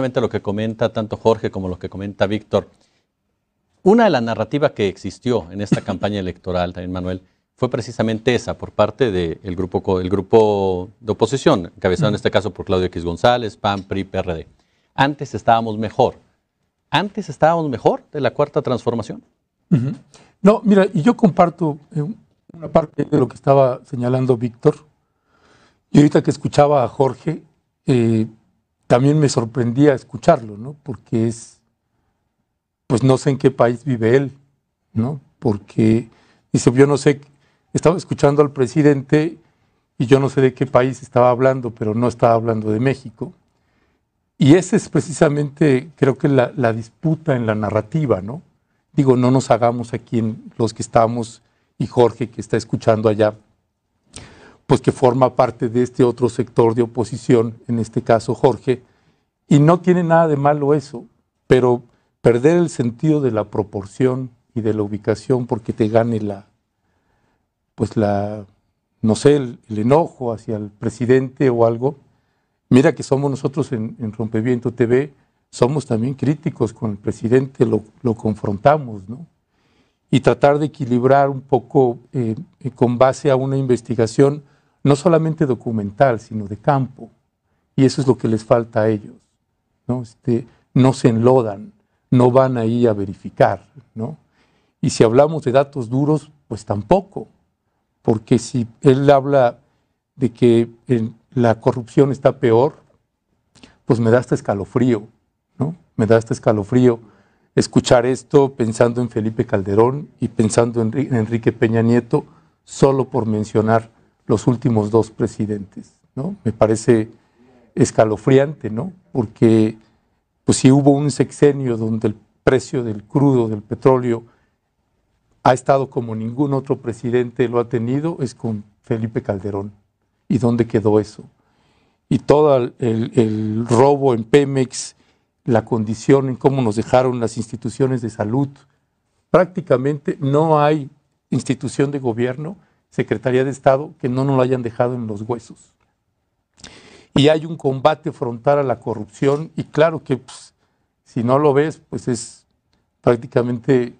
lo que comenta tanto Jorge como lo que comenta Víctor, una de las narrativas que existió en esta campaña electoral, también Manuel, fue precisamente esa por parte del grupo, el grupo de oposición, encabezado en este caso por Claudio X González, PAN, PRI, PRD. Antes estábamos mejor. ¿Antes estábamos mejor de la cuarta transformación? No, mira, y yo comparto eh, una parte de lo que estaba señalando Víctor. Y ahorita que escuchaba a Jorge, eh, también me sorprendía escucharlo, ¿no? Porque es, pues no sé en qué país vive él, ¿no? Porque dice, yo no sé, estaba escuchando al presidente y yo no sé de qué país estaba hablando, pero no estaba hablando de México. Y esa es precisamente, creo que la, la disputa en la narrativa, ¿no? Digo, no nos hagamos aquí en los que estamos y Jorge que está escuchando allá, pues que forma parte de este otro sector de oposición, en este caso Jorge, y no tiene nada de malo eso, pero perder el sentido de la proporción y de la ubicación porque te gane la, pues la, no sé, el, enojo hacia el presidente o algo. Mira que somos nosotros en, en, Rompeviento TV, somos también críticos con el presidente, lo, lo confrontamos, ¿no? Y tratar de equilibrar un poco eh, eh, con base a una investigación no solamente documental, sino de campo. Y eso es lo que les falta a ellos. No, este, no se enlodan, no van ahí a verificar. ¿no? Y si hablamos de datos duros, pues tampoco. Porque si él habla de que la corrupción está peor, pues me da hasta escalofrío. ¿no? Me da hasta escalofrío escuchar esto pensando en Felipe Calderón y pensando en Enrique Peña Nieto, solo por mencionar los últimos dos presidentes. ¿no? Me parece escalofriante, ¿no? porque pues, si hubo un sexenio donde el precio del crudo, del petróleo, ha estado como ningún otro presidente lo ha tenido, es con Felipe Calderón. ¿Y dónde quedó eso? Y todo el, el robo en Pemex, la condición en cómo nos dejaron las instituciones de salud. Prácticamente no hay institución de gobierno Secretaría de Estado que no nos lo hayan dejado en los huesos. Y hay un combate frontal a la corrupción y claro que pues, si no lo ves, pues es prácticamente,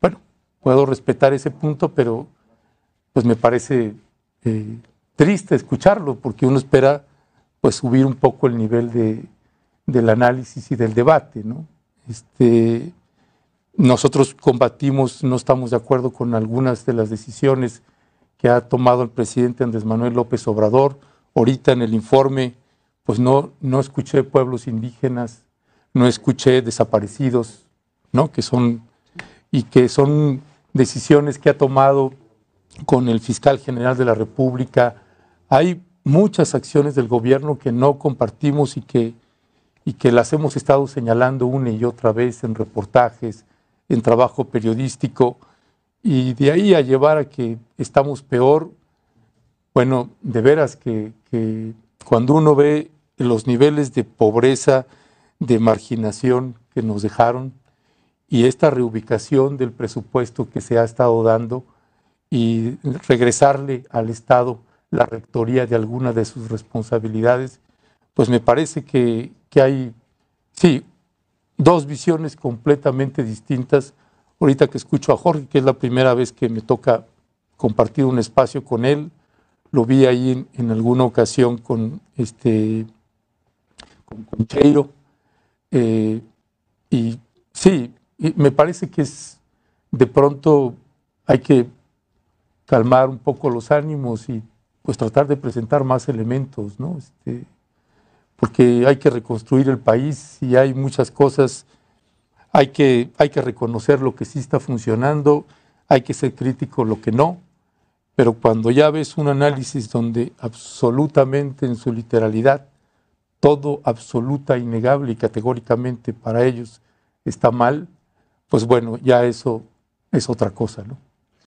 bueno, puedo respetar ese punto, pero pues me parece eh, triste escucharlo porque uno espera pues subir un poco el nivel de, del análisis y del debate, Este, nosotros combatimos, no estamos de acuerdo con algunas de las decisiones que ha tomado el presidente Andrés Manuel López Obrador. Ahorita en el informe, pues no, no escuché pueblos indígenas, no escuché desaparecidos, ¿no? Que son, y que son decisiones que ha tomado con el fiscal general de la República. Hay muchas acciones del gobierno que no compartimos y que, y que las hemos estado señalando una y otra vez en reportajes, en trabajo periodístico. Y de ahí a llevar a que estamos peor, bueno, de veras que, cuando uno ve los niveles de pobreza, de marginación que nos dejaron y esta reubicación del presupuesto que se ha estado dando y regresarle al Estado la rectoría de alguna de sus responsabilidades, pues me parece que, que hay, sí, dos visiones completamente distintas ahorita que escucho a Jorge, que es la primera vez que me toca compartir un espacio con él, lo vi ahí en, alguna ocasión con este con, Cheiro. Eh, y sí, me parece que es de pronto hay que calmar un poco los ánimos y pues tratar de presentar más elementos, ¿no? Este, porque hay que reconstruir el país y hay muchas cosas hay que, hay que reconocer lo que sí está funcionando, hay que ser crítico lo que no, pero cuando ya ves un análisis donde absolutamente en su literalidad, todo absoluta, innegable y categóricamente para ellos está mal, pues bueno, ya eso es otra cosa, ¿no?